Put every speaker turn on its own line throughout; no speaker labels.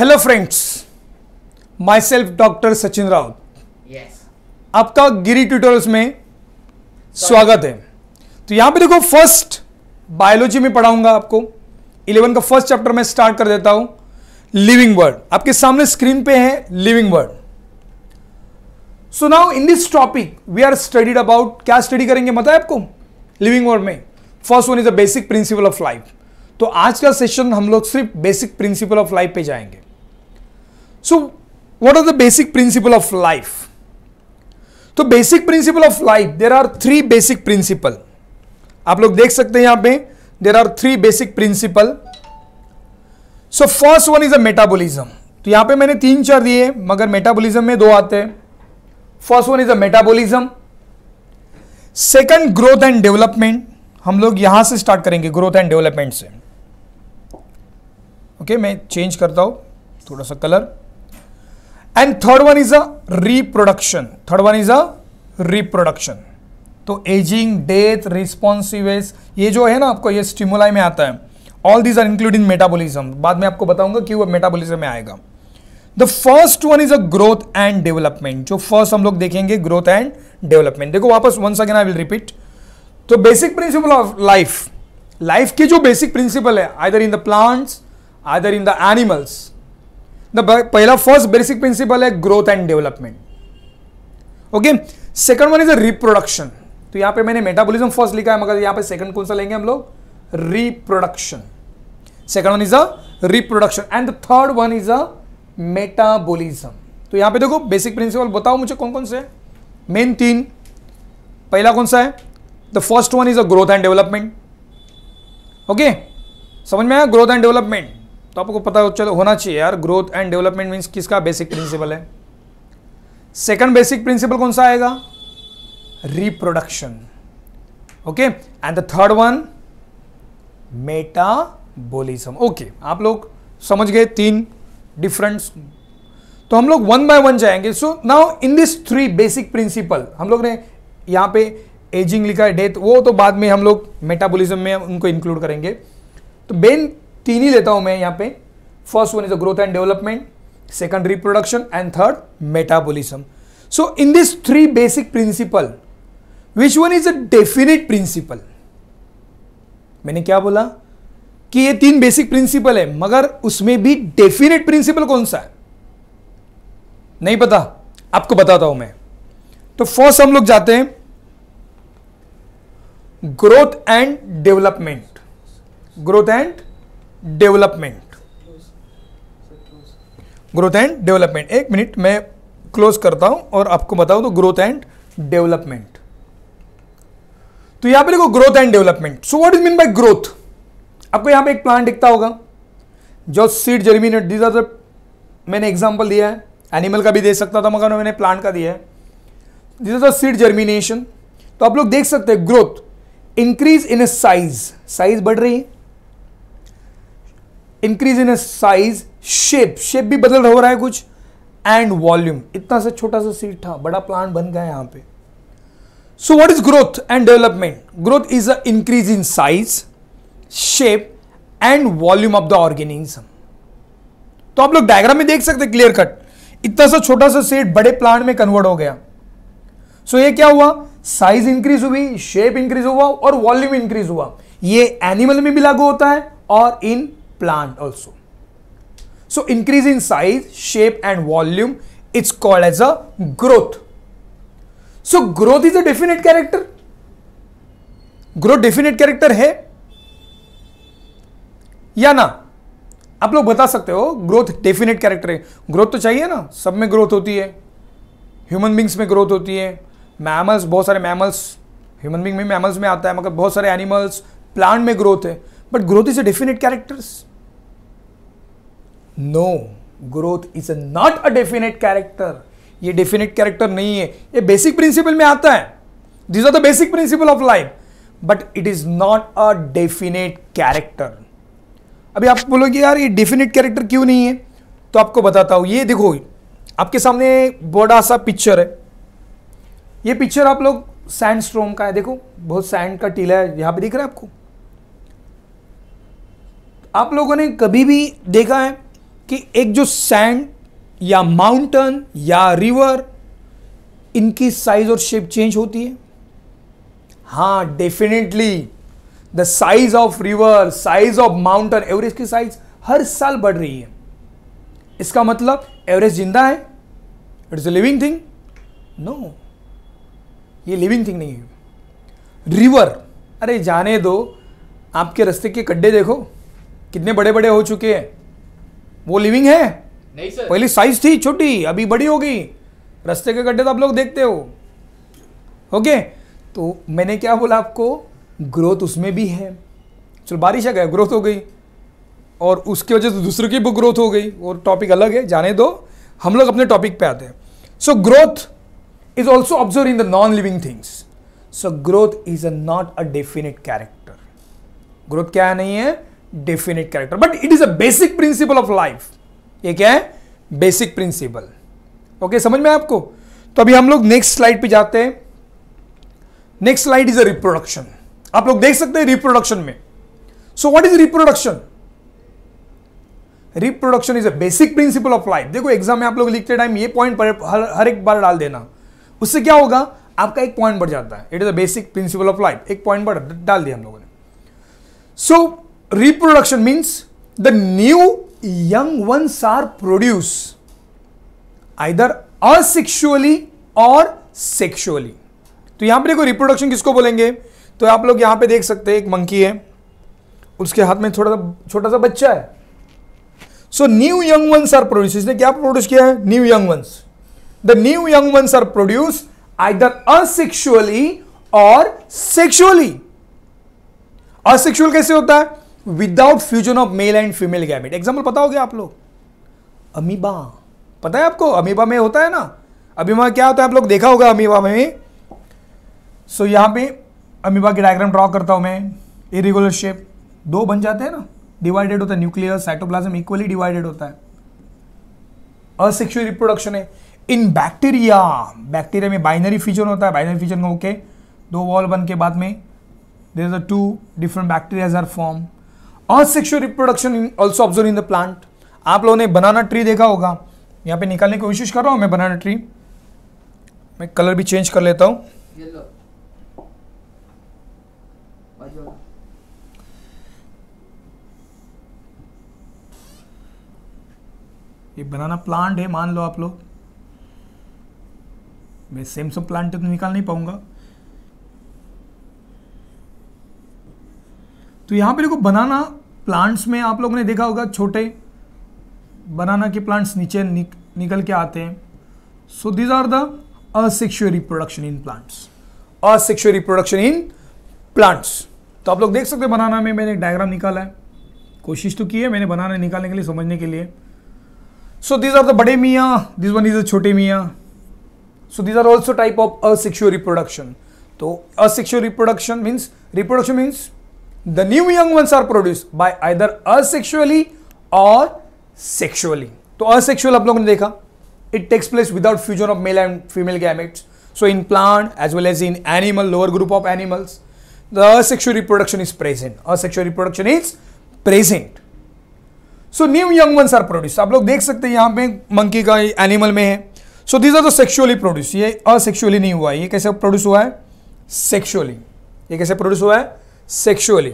Hello friends myself doctor Sachin Raut आपका Giri tutorials में स्वागत है तो यहां पे देखो फर्स्ट बायोलॉजी में पढ़ाऊंगा आपको इलेवन का फर्स्ट चैप्टर मैं स्टार्ट कर देता हूं लिविंग वर्ड आपके सामने स्क्रीन पे है living world so now in this topic we are studied about क्या स्टडी करेंगे मतलब आपको लिविंग वर्ड में first one is the basic principle of life तो आज का सेशन हम लोग सिर्फ बेसिक प्रिंसिपल ऑफ लाइफ पे जाएंगे so what are the basic principle of life तो basic principle of life there are three basic principle आप लोग देख सकते हैं यहां पे there are three basic principle so first one is a metabolism तो यहां पे मैंने तीन चार दिए मगर मेटाबोलिज्म में दो आते हैं first one is a metabolism second growth and development हम लोग यहां से स्टार्ट करेंगे ग्रोथ एंड डेवलपमेंट से ओके okay, मैं चेंज करता हूं थोड़ा सा colour and third one is a reproduction third one is a reproduction तो एजिंग डेथ रिस्पॉन्सिवेस ये जो है ना आपको ये स्टिमुलाई में आता है all these are including metabolism बाद में आपको बताऊंगा कि वो मेटाबोलिज्म में आएगा the first one is a growth and development जो फर्स्ट हम लोग देखेंगे ग्रोथ एंड डेवलपमेंट देखो वापस once again I will repeat तो basic principle of life life के जो बेसिक प्रिंसिपल है either in the plants either in the animals पहला फर्स्ट बेसिक प्रिंसिपल है growth and development okay second one is a reproduction तो यहां पे मैंने मेटाबॉलिज्म फर्स्ट लिखा है मगर यहां पे सेकंड कौन सा लेंगे हम लोग reproduction second one is a reproduction and the third one is a metabolism तो यहां पे देखो बेसिक प्रिंसिपल बताओ मुझे कौन कौन से है मेन तीन पहला कौन सा है the first one is a growth and development okay समझ में आया ग्रोथ एंड डेवलपमेंट तो आपको पता हो चलो होना चाहिए यार ग्रोथ एंड डेवलपमेंट मीन्स किसका बेसिक प्रिंसिपल है सेकंड बेसिक प्रिंसिपल कौन सा आएगा reproduction okay and the third one metabolism okay आप लोग समझ गए तीन डिफरेंट तो हम लोग वन बाय वन जाएंगे so now in this three basic principle हम लोग ने यहां पे एजिंग लिखा है डेथ वो तो बाद में हम लोग मेटाबोलिज्म में उनको इंक्लूड करेंगे तो बेन तीन ही लेता हूं मैं यहां पे first one is a growth and development second reproduction and third metabolism so in this three basic principle which one is a definite principle मैंने क्या बोला कि ये तीन बेसिक प्रिंसिपल है मगर उसमें भी डेफिनेट प्रिंसिपल कौन सा है नहीं पता आपको बताता हूं मैं तो फर्स्ट हम लोग जाते हैं growth and development growth and development growth and development एक मिनट मैं क्लोज करता हूं और आपको बताऊं तो ग्रोथ एंड डेवलपमेंट तो यहां पे देखो growth and development so what is mean by growth आपको यहां पे एक प्लांट दिखता होगा जो सीड जर्मिनेट दीज आर मैंने एग्जाम्पल दिया है एनिमल का भी दे सकता था मगर मैंने प्लांट का दिया है this is the seed germination तो आप लोग देख सकते हैं growth increase in size size बढ़ रही है increase in size shape shape भी बदल हो रहा है कुछ एंड तो वॉल्यूम इतना सा छोटा सा सीट था बड़ा प्लांट बन गया यहां पे so what is growth and development growth is a increase in size shape and volume of the organism तो आप लोग डायग्राम में देख सकते क्लियर कट इतना सा छोटा सा सीट बड़े प्लांट में कन्वर्ट हो गया सो so, ये क्या हुआ साइज इंक्रीज हुई शेप इंक्रीज हुआ और वॉल्यूम इंक्रीज हुआ ये एनिमल में भी लागू होता है और in plant also. So increase in size, shape and volume, it's called as a growth. So growth is a definite character. Growth definite character है या ना आप लोग बता सकते हो ग्रोथ डेफिनेट कैरेक्टर है ग्रोथ तो चाहिए ना सब में ग्रोथ होती है ह्यूमन बींग्स में ग्रोथ होती है मैमल्स बहुत सारे मैमल्स ह्यूमन बींग में मैमल्स में आता है मगर बहुत सारे एनिमल्स प्लांट में ग्रोथ है but growth is a definite characters no growth is not a definite character ये डेफिनेट कैरेक्टर नहीं है ये बेसिक प्रिंसिपल में आता है this are the basic principle of life but it is not a definite character अभी आप बोलोगे यार ये डेफिनेट कैरेक्टर क्यों नहीं है तो आपको बताता हूं ये देखो आपके सामने बड़ा सा पिक्चर है ये पिक्चर आप लोग सैंड स्ट्रोम का है देखो बहुत सैंड का टीला है यहां पे दिख रहा है आपको आप लोगों ने कभी भी देखा है कि एक जो सैंड या माउंटेन या रिवर इनकी साइज और शेप चेंज होती है हाँ definitely the size of river size of mountain Everest की साइज हर साल बढ़ रही है इसका मतलब एवरेस्ट जिंदा है it's a living thing no ये लिविंग थिंग नहीं है रिवर अरे जाने दो आपके रास्ते के गड्ढे देखो कितने बड़े बड़े हो चुके हैं वो लिविंग है नहीं सर पहले साइज थी छोटी अभी बड़ी हो गई रस्ते के गड्ढे तो आप लोग देखते हो ओके तो मैंने क्या बोला आपको ग्रोथ उसमें भी है चलो बारिश आ गया ग्रोथ हो गई और उसकी वजह से तो दूसरे की भी ग्रोथ हो गई और टॉपिक अलग है जाने दो हम लोग अपने टॉपिक पे आते हैं so growth is also observe in the non living things so growth is a not a definite character growth क्या नहीं है definite character but it is a basic principle of life ये क्या है बेसिक प्रिंसिपल ओके समझ में आपको तो अभी हम लोग नेक्स्ट स्लाइड पे जाते हैं next slide is a reproduction आप लोग देख सकते हैं रिप्रोडक्शन में so what is reproduction reproduction is a basic principle of life देखो एग्जाम में आप लोग लिखते टाइम ये पॉइंट हर, हर एक बार डाल देना उससे क्या होगा आपका एक पॉइंट बढ़ जाता है it is a basic principle of life एक पॉइंट बढ़ डाल दिया हम लोगों ने so so, reproduction means the new young ones are produced either asexually और सेक्सुअली तो यहां पर देखो रिप्रोडक्शन किसको बोलेंगे तो आप लोग यहां पे देख सकते हैं एक मंकी है उसके हाथ में थोड़ा सा छोटा सा बच्चा है so new young ones are produce इसने क्या प्रोड्यूस किया है new young ones the new young ones are produce either asexually और सेक्शुअली असेक्सुअल कैसे होता है without fusion of male and female gamete example पता हो गया आप लोग अमीबा पता है आपको अमीबा में होता है ना अमीबा क्या होता है आप लोग देखा होगा अमीबा में सो so, यहाँ पे अमीबा की डायग्राम ड्रॉ करता हूँ मैं इरेगुलर शेप दो बन जाते हैं ना डिवाइडेड होता है न्यूक्लियर साइटोप्लाज्म इक्वली डिवाइडेड होता है असेक्शुअल रिप्रोडक्शन है इन बैक्टीरिया बैक्टीरिया में बाइनरी फ्यूजन होता है बाइनरी फ्यूजन ओके दो वॉल बन के बाद में there is a two different bacterias are form asexual reproduction also observe in the plant आप लोगों ने बनाना ट्री देखा होगा यहाँ पे निकालने की कोशिश कर रहा हूँ मैं बनाना ट्री मैं कलर भी चेंज कर लेता हूँ ये बनाना प्लांट है मान लो आप लोग मैं सेम सब प्लांट तो निकाल नहीं पाऊंगा तो यहां पे देखो बनाना प्लांट्स में आप लोगों ने देखा होगा छोटे बनाना के प्लांट्स नीचे निक, निकल के आते हैं so these are the asexual reproduction in plants asexual production in plants तो आप लोग देख सकते हैं बनाना में मैंने एक डायग्राम निकाला है कोशिश तो की है मैंने बनाना निकालने के लिए समझने के लिए सो दीज आर द बड़े मियाँ दिस वन इज अ छोटे मियाँ so these are also type of asexual reproduction तो asexual reproduction means reproduction means the new young ones are produced by either asexually or sexually तो asexual आप लोगों ने देखा it takes place without fusion of male and female gametes so in plant as well as in animal lower group of animals the asexual reproduction is present asexual reproduction is present so new young ones are produced आप लोग देख सकते हैं यहाँ पे monkey का animal में है so this are the sexually produce ये असेक्सुअली नहीं हुआ है ये कैसे प्रोड्यूस हुआ है सेक्सुअली ये कैसे प्रोड्यूस हुआ है सेक्शुअली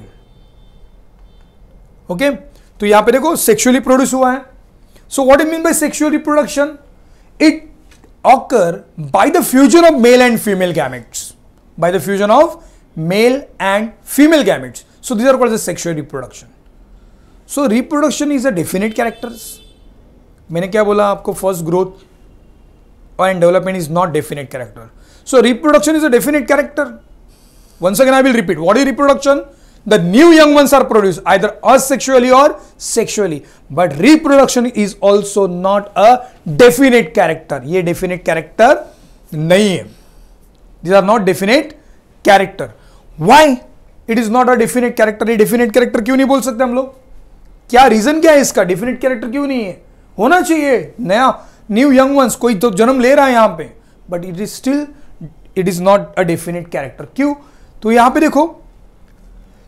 ओके तो यहां पे देखो सेक्शुअली प्रोड्यूस हुआ है so what it mean by sexual reproduction it occur by the fusion of male and female gametes by the fusion of male and female gametes so this are called the sexual reproduction so reproduction is a definite characters मैंने क्या बोला आपको first growth and development is not definite character so reproduction is a definite character Once again, I will repeat. What is reproduction? The new young ones are produced either asexually or sexually. But reproduction is also not a definite character. ye definite character nahi hai These are not definite character. Why? it is not a definite character ye definite character क्यों nahi bol sakte hum log kya reason kya hai iska definite character क्यों nahi hai hona chahiye naya new young ones koi to जन्म le raha hai yahan pe but it is still it is not a definite character क्यों तो यहां पे देखो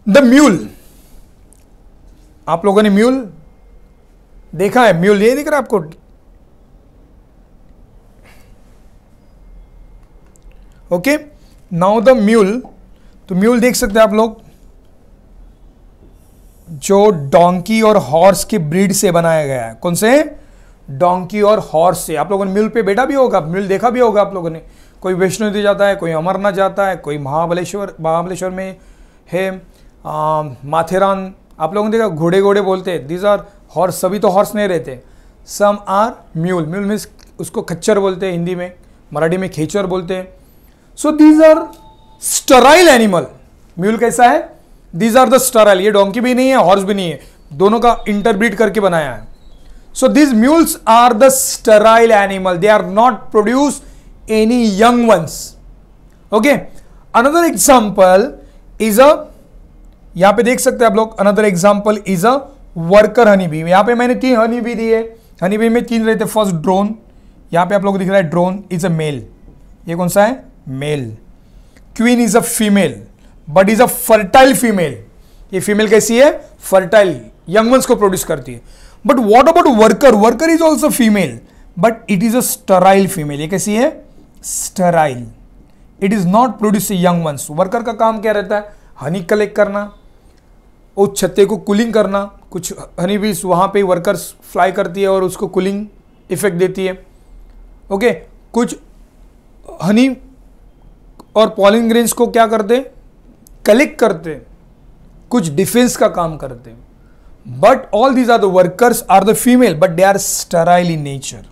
the mule आप लोगों ने म्यूल देखा है म्यूल ये दिख रहा है आपको ओके नाउ द म्यूल तो म्यूल देख सकते हैं आप लोग जो डोंकी और हॉर्स के ब्रीड से बनाया गया है कौन से डोंकी और हॉर्स से आप लोगों ने म्यूल पे बैठा भी होगा म्यूल देखा भी होगा आप लोगों ने कोई वैष्णो देवी जाता है कोई अमरनाथ जाता है कोई महाबलेश्वर महाबलेश्वर में है माथेरान आप लोगों ने देखा घोड़े घोड़े बोलते हैं दीज आर हॉर्स सभी तो हॉर्स नहीं रहते some are mule mule means उसको खच्चर बोलते हैं हिंदी में मराठी में खेचर बोलते हैं so these are sterile animal mule कैसा है दीज आर द स्टराइल ये डोंकी भी नहीं है हॉर्स भी नहीं है दोनों का इंटरब्रीड करके बनाया है so these mules are the sterile animal they are not produce any young ones okay another example is a यहां पे देख सकते हैं आप लोग another example is a worker honey bee यहाँ पे मैंने तीन हनी बी दी है हनी बी में तीन रहे थे फर्स्ट ड्रोन यहां पे आप लोग दिख रहा है ड्रोन इज अ मेल ये कौन सा है male queen is a female but is a fertile female ये फीमेल कैसी है फर्टाइल यंग वंस को प्रोड्यूस करती है but what about worker worker is also female but it is a sterile female ये कैसी है sterile it is not produce young ones worker का काम क्या रहता है हनी कलेक्ट करना उस छत्ते को कूलिंग करना कुछ हनी बीस वहाँ पे वर्कर्स फ्लाई करती है और उसको कूलिंग इफेक्ट देती है ओके कुछ हनी और पॉलिंग ग्रेन्स को क्या करते कलेक्ट करते कुछ डिफेंस का काम करते but all these are the workers are the female but they are sterile in nature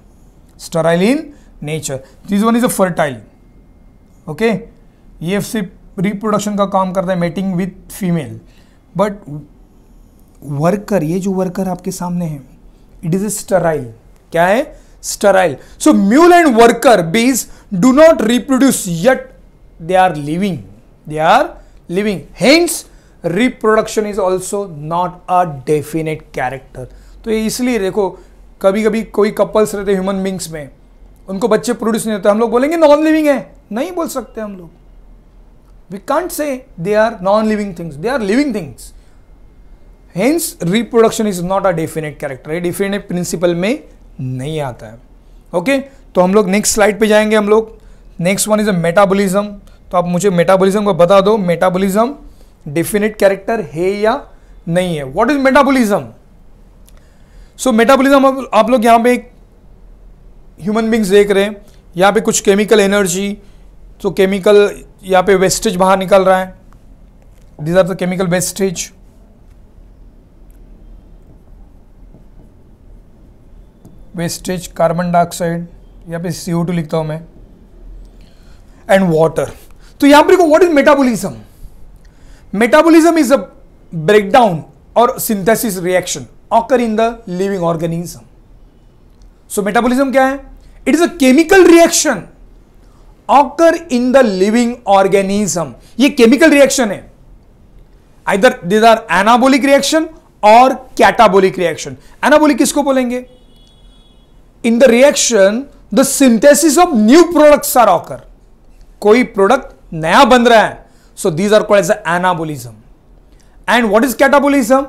sterile in nature this one is a fertile okay ये सिर्फ रिप्रोडक्शन का काम करता है mating with female but worker ये जो वर्कर आपके सामने है इट इज ए स्टराइल क्या है sterile so mule and worker bees do not reproduce yet they are living they are living hence reproduction is also not a definite character तो ये इसलिए देखो कभी कभी कोई कपल्स रहते ह्यूमन बींग्स में उनको बच्चे प्रोड्यूस नहीं होते हम लोग बोलेंगे नॉन लिविंग है नहीं बोल सकते हम लोग we can't say they are non living things they are living things hence reproduction is not a definite character ये डेफिनेट प्रिंसिपल में नहीं आता है ओके okay? तो हम लोग नेक्स्ट स्लाइड पे जाएंगे हम लोग next one is a metabolism तो आप मुझे मेटाबॉलिज्म को बता दो मेटाबॉलिज्म डेफिनेट कैरेक्टर है या नहीं है what is metabolism so metabolism आप लोग यहां पे एक ह्यूमन बींग्स देख रहे हैं यहाँ पे कुछ केमिकल एनर्जी तो केमिकल यहाँ पे वेस्टेज बाहर निकल रहा है these are the chemical wastage wastage carbon dioxide यहाँ पे सीओ टू लिखता हूँ मैं एंड वाटर तो यहाँ पर देखो what is metabolism metabolism is a breakdown और synthesis reaction occur in the living organism so metabolism क्या है it is a chemical reaction occur in the living organism ये केमिकल रिएक्शन है either these are anabolic reaction और catabolic reaction anabolic किसको बोलेंगे in the reaction the synthesis of new products are occur कोई product नया बन रहा है so these are called as anabolism and what is catabolism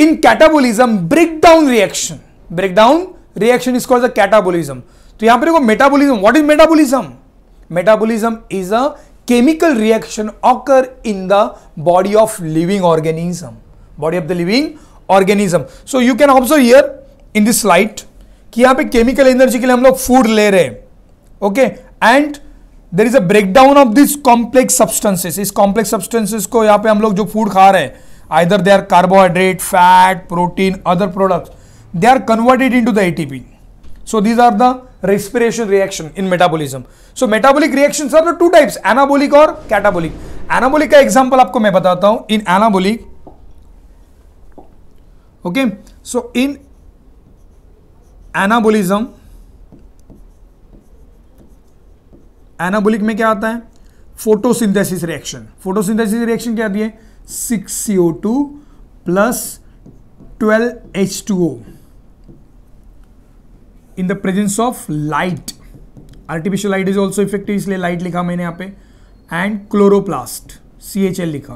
in catabolism break down reaction break down reaction is called the catabolism तो यहां पर देखो metabolism what is metabolism metabolism is a chemical reaction occur in the body of living organism body of the living organism so you can observe here in this slide कि यहां पे chemical energy के लिए हम लोग food ले रहे हैं okay and there is a break down of this complex substances इस कॉम्प्लेक्स सब्सटेंसेस को यहां पे हम लोग जो फूड खा रहे हैं either they are carbohydrate fat protein other product they are converted into the ATP. So these are the respiration reaction in metabolism. So metabolic reactions are the two types anabolic or catabolic. Anabolic का example आपको मैं बताता हूं In anabolic, okay? So in anabolism, anabolic में क्या आता है Photosynthesis reaction. Photosynthesis reaction क्या आती है six CO two plus twelve in the presence of light artificial light is also effective इसलिए लाइट लिखा मैंने यहाँ पे and chloroplast C H L लिखा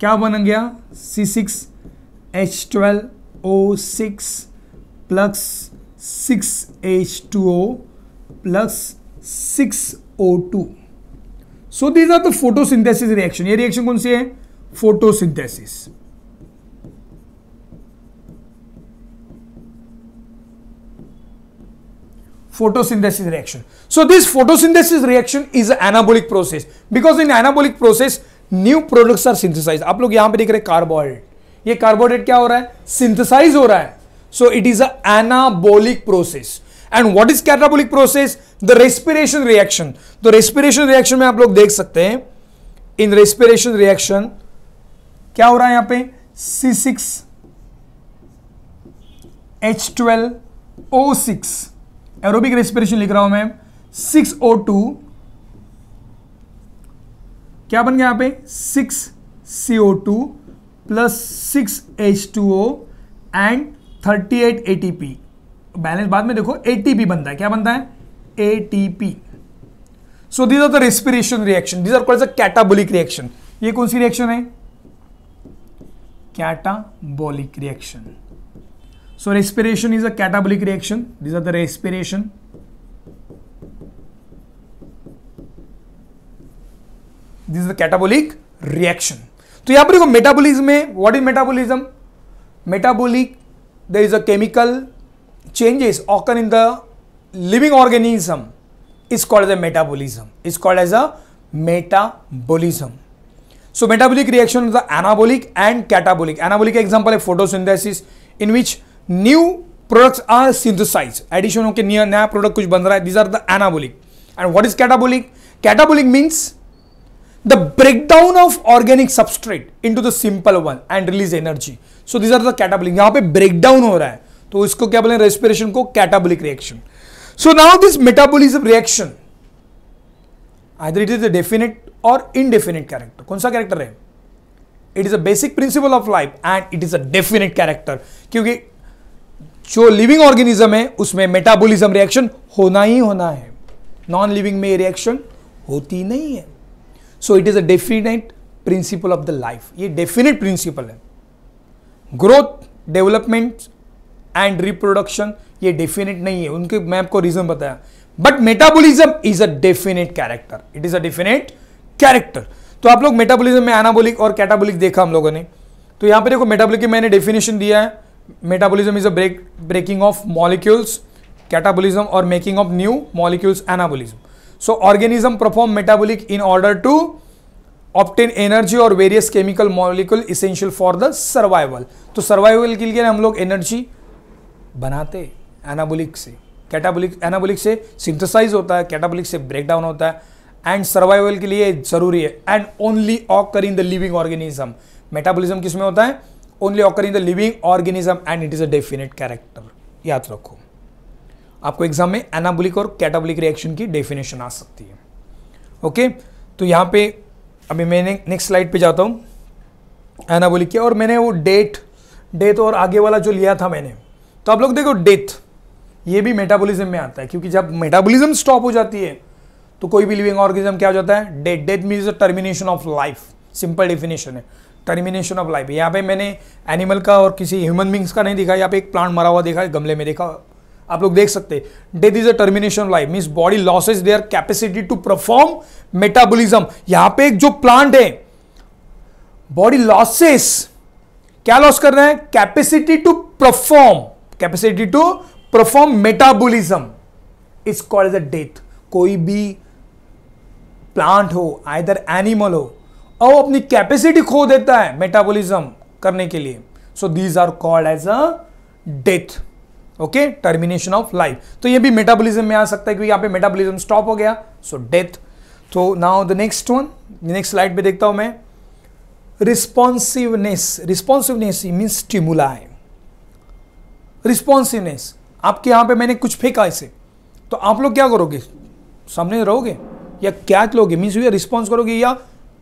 क्या बन गया C six H twelve O six plus six H two O plus six O two so these are the photosynthesis reaction ये रिएक्शन कौन सी है photosynthesis photosynthesis reaction. So this photosynthesis reaction is an anabolic process because in anabolic process new products are synthesized. आप लोग यहां पे देख रहे हैं कार्बोहाइड्रेट ये कार्बोहाइड्रेट क्या हो रहा है सिंथेसाइज हो रहा है so it is anabolic process and what is catabolic process the respiration reaction तो रेस्पिरेशन रिएक्शन में आप लोग देख सकते हैं इन रेस्पिरेशन रिएक्शन क्या हो रहा है यहां पे C six H twelve O six aerobic respiration लिख रहा हूं मैं सिक्स ओ टू क्या बन गया यहां पे six CO two plus six H two O and thirty eight A T P balance बाद में देखो ए टी पी बनता है क्या बनता है A T P so these are the respiration reaction these are called catabolic reaction ये कौन सी रिएक्शन है catabolic reaction So respiration is a catabolic reaction. These are the respiration. This is the catabolic reaction. तो yahan par देखो metabolism mein what is metabolism metabolic there is a chemical changes occur in the living organism is called as a metabolism is called as a metabolism so metabolic reaction is the anabolic and catabolic anabolic example is photosynthesis in which new products are synthesize addition होकर नया नया product कुछ बन रहा है these are the anabolic and what is catabolic catabolic means the break down of organic substrate into the simple one and release energy so these are the catabolic यहां पर breakdown हो रहा है तो इसको क्या बोले रेस्पिरेशन को catabolic reaction so now this metabolism reaction either it is a definite और इनडेफिनेट कैरेक्टर कौन सा कैरेक्टर है it is a basic principle of life and it is a definite character क्योंकि जो लिविंग ऑर्गेनिज्म है उसमें metabolism reaction होना ही होना है नॉन लिविंग में रिएक्शन होती नहीं है so it is a definite principle of the life ये डेफिनेट प्रिंसिपल है ग्रोथ डेवलपमेंट एंड रिप्रोडक्शन ये डेफिनेट नहीं है उनके मैं आपको रीजन बताया but metabolism is a definite character it is a definite character तो आप लोग मेटाबॉलिज्म में एनाबोलिक और कैटाबोलिक देखा हम लोगों ने तो यहां पर देखो मेटाबोलिक की मैंने डेफिनेशन दिया है metabolism is a break breaking of molecules catabolism और making of new molecules anabolism so organism perform metabolic in order to obtain energy और various chemical molecule essential for the survival तो survival के लिए हम लोग energy बनाते anabolic से catabolic anabolic से सिंथेसाइज होता है कैटाबोलिक से ब्रेकडाउन होता है एंड सर्वाइवल के लिए जरूरी है and only occur in the living organism metabolism किसमें होता है only occur in the living organism and it is a definite character याद रखो आपको एग्जाम में एनाबोलिक और कैटाबोलिक रिएक्शन की डेफिनेशन आ सकती है ओके तो यहां पे अभी मैं नेक्स्ट स्लाइड पे जाता हूं एनाबोलिक और मैंने वो डेट डेथ और आगे वाला जो लिया था मैंने तो आप लोग देखो डेथ ये भी मेटाबॉलिज्म में आता है क्योंकि जब मेटाबॉलिज्म स्टॉप हो जाती है तो कोई भी लिविंग ऑर्गेनिज्म क्या हो जाता है death death means the termination of life simple definition है टर्मिनेशन ऑफ लाइफ यहाँ पे मैंने एनिमल का और किसी ह्यूमन बींग्स का नहीं दिखा यहाँ पे एक प्लांट मरा हुआ देखा गमले में देखा आप लोग देख सकते death is a termination of life means body loses their capacity to perform metabolism यहाँ पे एक जो प्लांट है बॉडी लॉसेस क्या लॉस कर रहे हैं capacity to perform capacity to perform metabolism is called as a death कोई भी प्लांट हो आइदर एनिमल हो और अपनी कैपेसिटी खो देता है मेटाबॉलिज्म करने के लिए so these are called as a death okay termination of life तो ये भी मेटाबॉलिज्म में आ सकता है क्योंकि यहां पे मेटाबॉलिज्म स्टॉप हो गया सो डेथ तो now the next one next slide पे देखता हूं मैं responsiveness responsiveness means stimuli responsiveness आपके यहां पे मैंने कुछ फेंका इसे तो आप लोग क्या करोगे सामने रहोगे या क्या लोगे मीन्स यू रिस्पॉन्स करोगे या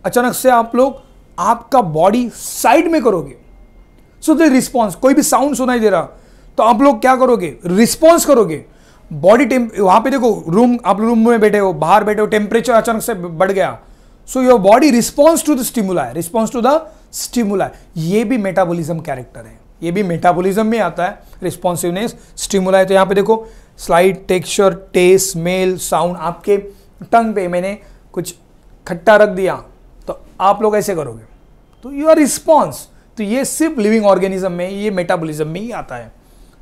अचानक से आप लोग आपका बॉडी साइड में करोगे सो द रिस्पॉन्स कोई भी साउंड सुनाई दे रहा तो आप लोग क्या करोगे रिस्पॉन्स करोगे बॉडी टेम्प वहां पे देखो रूम आप रूम में बैठे हो बाहर बैठे हो टेम्परेचर अचानक से बढ़ गया so your body response to the stimuli response to the stimuli ये भी मेटाबोलिज्म कैरेक्टर है ये भी मेटाबोलिज्म में आता है रिस्पॉन्सिवनेस स्टिमुला है तो यहाँ पे देखो slide texture taste smell sound आपके टंग पे मैंने कुछ खट्टा रख दिया आप लोग ऐसे करोगे तो यू आर रिस्पॉन्स तो ये सिर्फ लिविंग ऑर्गेनिज्म में ये मेटाबॉलिज्म में ही आता है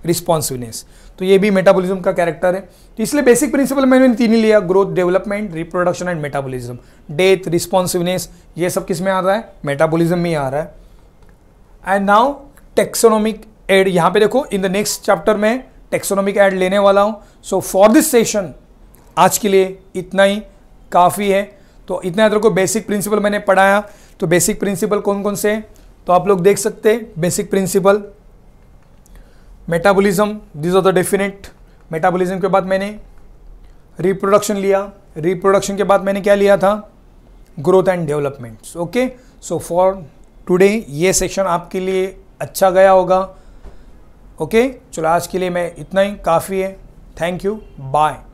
रिस्पॉन्सिवनेस तो ये भी मेटाबॉलिज्म का कैरेक्टर है तो इसलिए बेसिक प्रिंसिपल मैंने तीन ही लिया growth development reproduction and metabolism death responsiveness ये सब किस में आ रहा है मेटाबॉलिज्म में ही आ रहा है एंड नाउ टेक्सोनॉमिक एड यहाँ पे देखो इन द नेक्स्ट चैप्टर में टेक्सोनॉमिक एड लेने वाला हूँ सो फॉर दिस सेशन आज के लिए इतना ही काफ़ी है तो इतना याद रखो बेसिक प्रिंसिपल मैंने पढ़ाया तो बेसिक प्रिंसिपल कौन कौन से हैं तो आप लोग देख सकते हैं basic principle metabolism this are the definite metabolism के बाद मैंने रिप्रोडक्शन लिया रिप्रोडक्शन के बाद मैंने क्या लिया था growth and developments okay so for today ये सेक्शन आपके लिए अच्छा गया होगा ओके okay? चलो आज के लिए मैं इतना ही काफ़ी है थैंक यू बाय